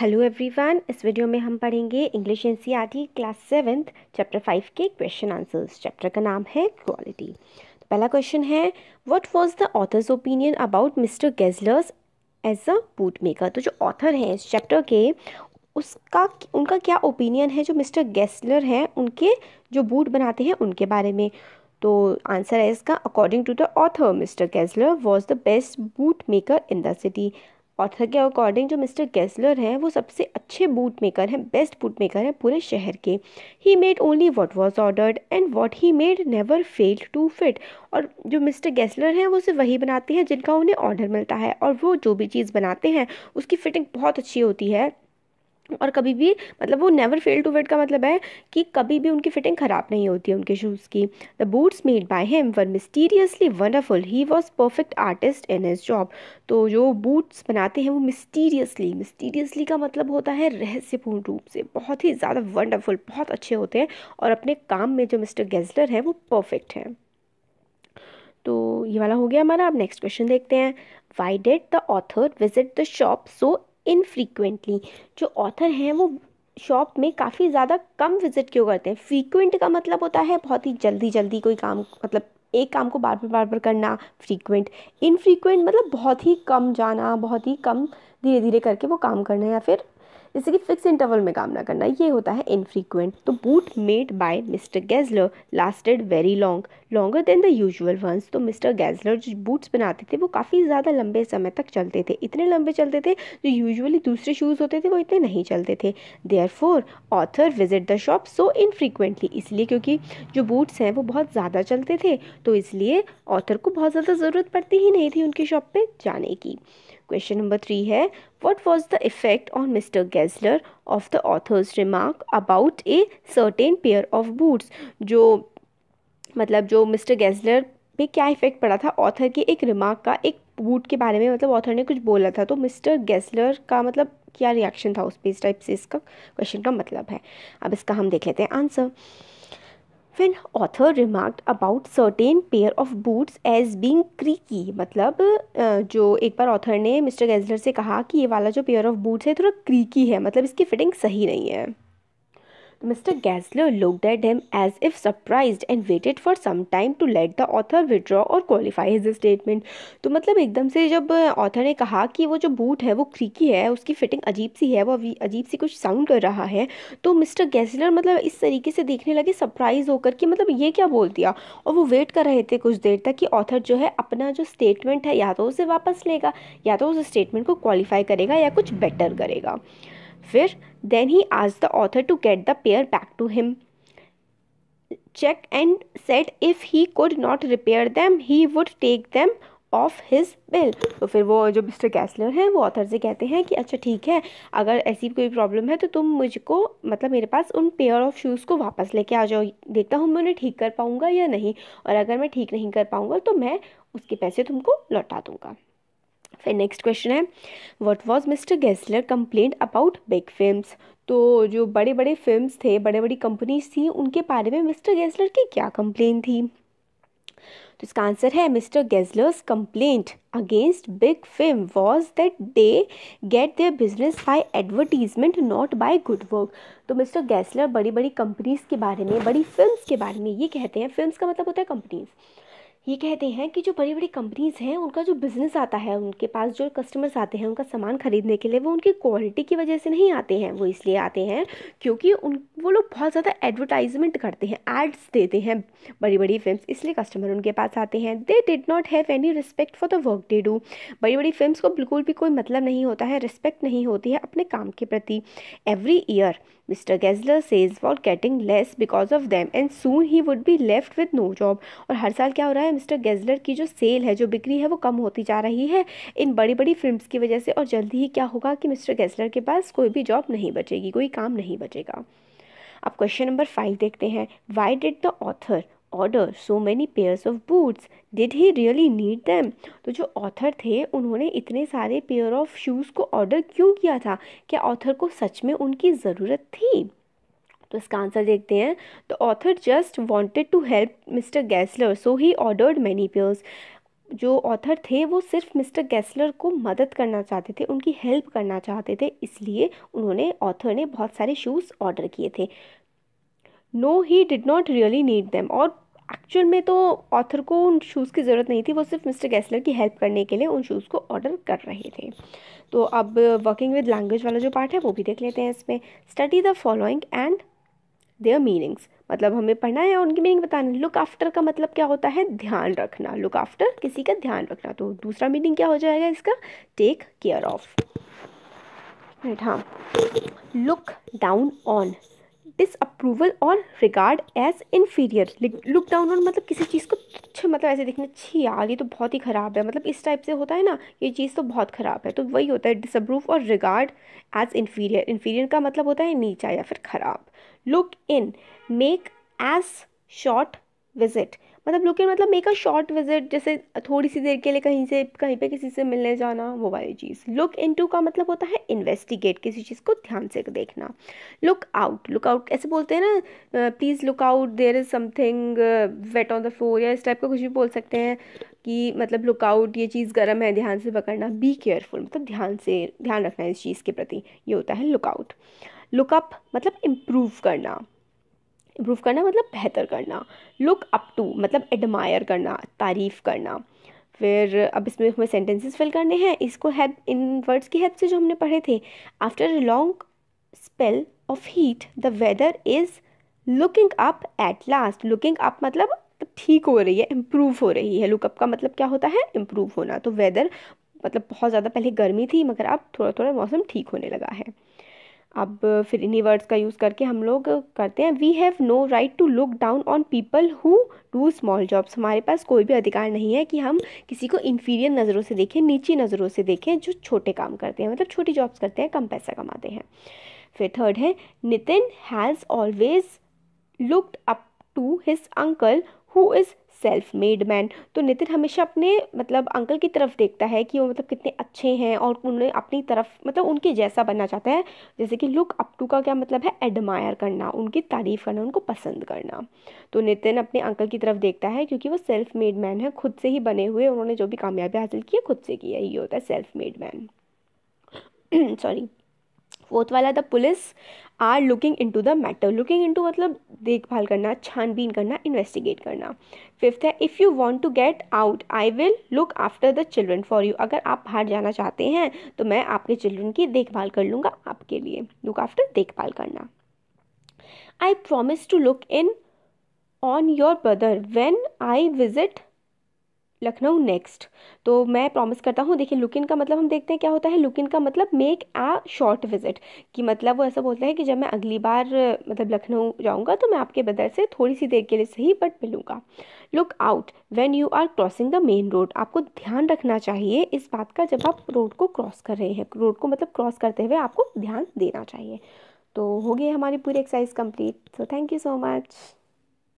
Hello everyone इस video में हम पढ़ेंगे English in class seventh chapter five के क्वेश्चन आंसर्स चैप्टर का नाम है क्वालिटी तो पहला क्वेश्चन है what was the author's opinion about mister Gessler's as a boot maker तो जो ऑथर हैं इस चैप्टर के उसका उनका क्या ओपिनियन है जो मिस्टर गेस्लर हैं उनके जो बूट बनाते हैं उनके बारे में तो आंसर है इसका according to the author mister Gessler was the best boot maker in the city author के अकॉर्डिंग जो मिस्टर गैसलर हैं वो सबसे अच्छे बूट मेकर हैं बेस्ट बूट मेकर हैं पूरे शहर के ही made only what was ordered and what he made never failed to fit और जो मिस्टर गैसलर हैं वो सिर्फ वही बनाते हैं जिनका उन्हें ऑर्डर मिलता है और वो जो भी चीज़ बनाते हैं उसकी फ़िटिंग बहुत अच्छी होती है और कभी भी मतलब वो नेवर फेल टू फिट का मतलब है कि कभी भी उनकी फिटिंग ख़राब नहीं होती है उनके शूज़ की the boots made by him were mysteriously wonderful he was perfect artist in his job तो जो बूट्स बनाते हैं वो मिस्टीरियसली मिस्टीरियसली का मतलब होता है रहस्यपूर्ण रूप से बहुत ही ज़्यादा वंडरफुल बहुत अच्छे होते हैं और अपने काम में जो मिस्टर गेजलर है वो परफेक्ट है तो ये वाला हो गया हमारा अब नेक्स्ट क्वेश्चन देखते हैं why did the author visit the shop so infrequently जो ऑथर हैं वो शॉप में काफ़ी ज़्यादा कम विजिट क्यों करते हैं फ्रीक्वेंट का मतलब होता है बहुत ही जल्दी जल्दी कोई काम मतलब एक काम को बार बार बार बार करना फ्रीक्वेंट इनफ्रीक्वेंट मतलब बहुत ही कम जाना बहुत ही कम धीरे धीरे करके वो काम करना या फिर जैसे कि फिक्स इंटरवल में काम ना करना ये होता है इनफ्रीक्वेंट तो boot made by mister Gessler lasted very long longer than the usual ones तो मिस्टर गैजलर जो बूट्स बनाते थे वो काफ़ी ज़्यादा लंबे समय तक चलते थे इतने लंबे चलते थे जो यूजुअली दूसरे शूज़ होते थे वो इतने नहीं चलते थे therefore author visit the shop so infrequently इसलिए क्योंकि जो बूट्स हैं वो बहुत ज़्यादा चलते थे तो इसलिए ऑथर को बहुत ज़्यादा ज़रूरत पड़ती ही नहीं थी उनकी शॉप पर जाने की क्वेश्चन नंबर थ्री है what was the effect on mister Gessler of the author's remark about a certain pair of boots जो मतलब जो मिस्टर गैसलर पे क्या इफेक्ट पड़ा था ऑथर के एक रिमार्क का एक बूट के बारे में मतलब ऑथर ने कुछ बोला था तो मिस्टर गैसलर का मतलब क्या रिएक्शन था उस पे इस टाइप से इसका क्वेश्चन का मतलब है अब इसका हम देख लेते हैं answer when author remarked about certain pair of boots as being creaky मतलब जो एक बार ऑथर ने मिस्टर गैजलर से कहा कि ये वाला जो पेयर ऑफ बूट्स है थोड़ा क्रीकी है मतलब इसकी फिटिंग सही नहीं है Mr. Gassler looked at him as if surprised and waited for some time to let the author withdraw or qualify his statement. तो मतलब एकदम से जब ऑथर ने कहा कि वो जो बूट है वो creaky है उसकी फिटिंग अजीब सी है वो अजीब सी कुछ साउंड कर रहा है तो मिस्टर गैसलर मतलब इस तरीके से देखने लगे सरप्राइज होकर कि मतलब ये क्या बोल दिया और वो वेट कर रहे थे कुछ देर तक कि ऑथर जो है अपना जो स्टेटमेंट है या तो उसे वापस लेगा या तो उस स्टेटमेंट को क्वालिफाई करेगा या कुछ बेटर करेगा फिर Then he asked the author to get the pair back to him. Check and said if he could not repair them, he would take them off his bill तो फिर वो जो मिस्टर कैसलर हैं वो author से कहते हैं कि अच्छा ठीक है अगर ऐसी कोई प्रॉब्लम है तो तुम मुझको मतलब मेरे पास उन पेयर ऑफ शूज़ को वापस लेके आ जाओ देखता हूँ मैं उन्हें ठीक कर पाऊँगा या नहीं और अगर मैं ठीक नहीं कर पाऊँगा तो मैं उसके पैसे तुमको लौटा दूँगा फिर नेक्स्ट क्वेश्चन है what was mister Gessler complaint about big firms तो जो बड़े बड़े फिल्म्स थे बड़े बड़ी कंपनीज थी उनके बारे में मिस्टर गेस्लर की क्या कंप्लेंट थी तो इसका आंसर है mister Gessler's complaint against big film was that they get their business by advertisement not by good work तो मिस्टर गैसलर बड़ी बड़ी कंपनीज के बारे में बड़ी फिल्म्स के बारे में ये कहते हैं फिल्म्स का मतलब होता है कंपनीज ये कहते हैं कि जो बड़ी बड़ी कंपनीज़ हैं उनका जो बिज़नेस आता है उनके पास जो कस्टमर्स आते हैं उनका सामान ख़रीदने के लिए वो उनकी क्वालिटी की वजह से नहीं आते हैं वो इसलिए आते हैं क्योंकि उन वो लोग बहुत ज़्यादा एडवर्टाइजमेंट करते हैं एड्स देते हैं बड़ी बड़ी फिल्म इसलिए कस्टमर उनके पास आते हैं they did not have any respect for the work they do बड़ी बड़ी फिल्म को बिल्कुल भी कोई मतलब नहीं होता है रिस्पेक्ट नहीं होती है अपने काम के प्रति every year mister Gessler says for getting less because of them and soon he would be left with no job और हर साल क्या हो रहा है मिस्टर गेजलर की जो सेल है जो बिक्री है वो कम होती जा रही है इन बड़ी बड़ी फिल्म्स की वजह से और जल्दी ही क्या होगा कि मिस्टर गेजलर के पास कोई भी जॉब नहीं बचेगी कोई काम नहीं बचेगा अब क्वेश्चन नंबर फाइव देखते हैं why did the author order so many pairs of boots did he really need them तो जो ऑथर थे उन्होंने इतने सारे पेयर ऑफ शूज़ को ऑर्डर क्यों किया था क्या ऑथर को सच में उनकी ज़रूरत थी तो इसका आंसर देखते हैं the author just wanted to help mister Gessler so he ordered many pairs जो ऑथर थे वो सिर्फ मिस्टर गैसलर को मदद करना चाहते थे उनकी हेल्प करना चाहते थे इसलिए उन्होंने ऑथर ने बहुत सारे शूज़ ऑर्डर किए थे no he did not really need them और एक्चुअल में तो ऑथर को उन शूज़ की ज़रूरत नहीं थी वो सिर्फ मिस्टर गैसलर की हेल्प करने के लिए उन शूज़ को ऑर्डर कर रहे थे तो अब वर्किंग विद लैंग्वेज वाला जो पार्ट है वो भी देख लेते हैं इसमें study the following and their meanings मतलब हमें पढ़ना है उनकी मीनिंग बताना लुक आफ्टर का मतलब क्या होता है ध्यान रखना लुक आफ्टर किसी का ध्यान रखना तो दूसरा मीनिंग क्या हो जाएगा इसका टेक केयर ऑफ राइट हाँ लुक डाउन ऑन डिसअप्रूवल और regard as inferior look down और मतलब किसी चीज़ को तुच्छ मतलब ऐसे देखना छी यार ये तो बहुत ही ख़राब है मतलब इस टाइप से होता है ना ये चीज़ तो बहुत ख़राब है तो वही होता है डिसअप्रूव और रिगार्ड एज इन्फीरियर इन्फीरियर का मतलब होता है नीचा या फिर ख़राब look in make as short visit मतलब लुक इन मतलब मेक अ शॉर्ट विजिट जैसे थोड़ी सी देर के लिए कहीं से कहीं पे किसी से मिलने जाना वो वाली चीज़ लुक इन टू का मतलब होता है इन्वेस्टिगेट किसी चीज़ को ध्यान से देखना लुक आउट लुक आउट ऐसे बोलते हैं ना please look out there is something wet on the floor या इस टाइप का कुछ भी बोल सकते हैं कि मतलब लुक आउट ये चीज़ गर्म है ध्यान से पकड़ना बी केयरफुल मतलब ध्यान से ध्यान रखना इस चीज़ के प्रति ये होता है लुक आउट लुकअप मतलब इम्प्रूव करना इम्प्रूव करना मतलब बेहतर करना लुक अप टू मतलब एडमायर करना तारीफ़ करना फिर अब इसमें हमें सेंटेंसेस फिल करने हैं इसको हेल्प इन वर्ड्स की हेल्प से जो हमने पढ़े थे after a long spell of heat the weather is looking up at last looking up मतलब ठीक हो रही है इम्प्रूव हो रही है लुकअप का मतलब क्या होता है इम्प्रूव होना तो वेदर मतलब बहुत ज़्यादा पहले गर्मी थी मगर अब थोड़ा थोड़ा मौसम ठीक होने लगा है अब फिर इन्हीं वर्ड्स का यूज़ करके हम लोग करते हैं we have no right to look down on people who do small jobs हमारे पास कोई भी अधिकार नहीं है कि हम किसी को इन्फीरियर नज़रों से देखें नीची नज़रों से देखें जो छोटे काम करते हैं मतलब छोटी जॉब्स करते हैं कम पैसा कमाते हैं फिर थर्ड है Nitin has always looked up to his uncle who is self made man तो नितिन हमेशा अपने मतलब अंकल की तरफ देखता है कि वो मतलब कितने अच्छे हैं और उन्हें अपनी तरफ मतलब उनके जैसा बनना चाहता है जैसे कि लुक अप टू का क्या मतलब है एडमायर करना उनकी तारीफ़ करना उनको पसंद करना तो नितिन अपने अंकल की तरफ देखता है क्योंकि वो सेल्फ मेड मैन है खुद से ही बने हुए उन्होंने जो भी कामयाबी हासिल की है खुद से की है ये होता है self made man sorry fourth वाला the police are looking into the matter looking into मतलब देखभाल करना छानबीन करना इन्वेस्टिगेट करना फिफ्थ है if you want to get out I will look after the children for you अगर आप बाहर जाना चाहते हैं तो मैं आपके चिल्ड्रन की देखभाल कर लूँगा आपके लिए लुक आफ्टर देखभाल करना I promise to look in on your brother when I visit Lucknow next तो मैं प्रॉमिस करता हूँ देखिए लुक इन का मतलब हम देखते हैं क्या होता है लुक इन का मतलब मेक आ शॉर्ट विजिट कि मतलब वो ऐसा बोलता है कि जब मैं अगली बार मतलब लखनऊ जाऊँगा तो मैं आपके बदर से थोड़ी सी देर के लिए सही बट मिलूँगा look out when you are crossing the main road आपको ध्यान रखना चाहिए इस बात का जब आप रोड को क्रॉस कर रहे हैं रोड को मतलब क्रॉस करते हुए आपको ध्यान देना चाहिए तो हो गई हमारी पूरी exercise complete so thank you so much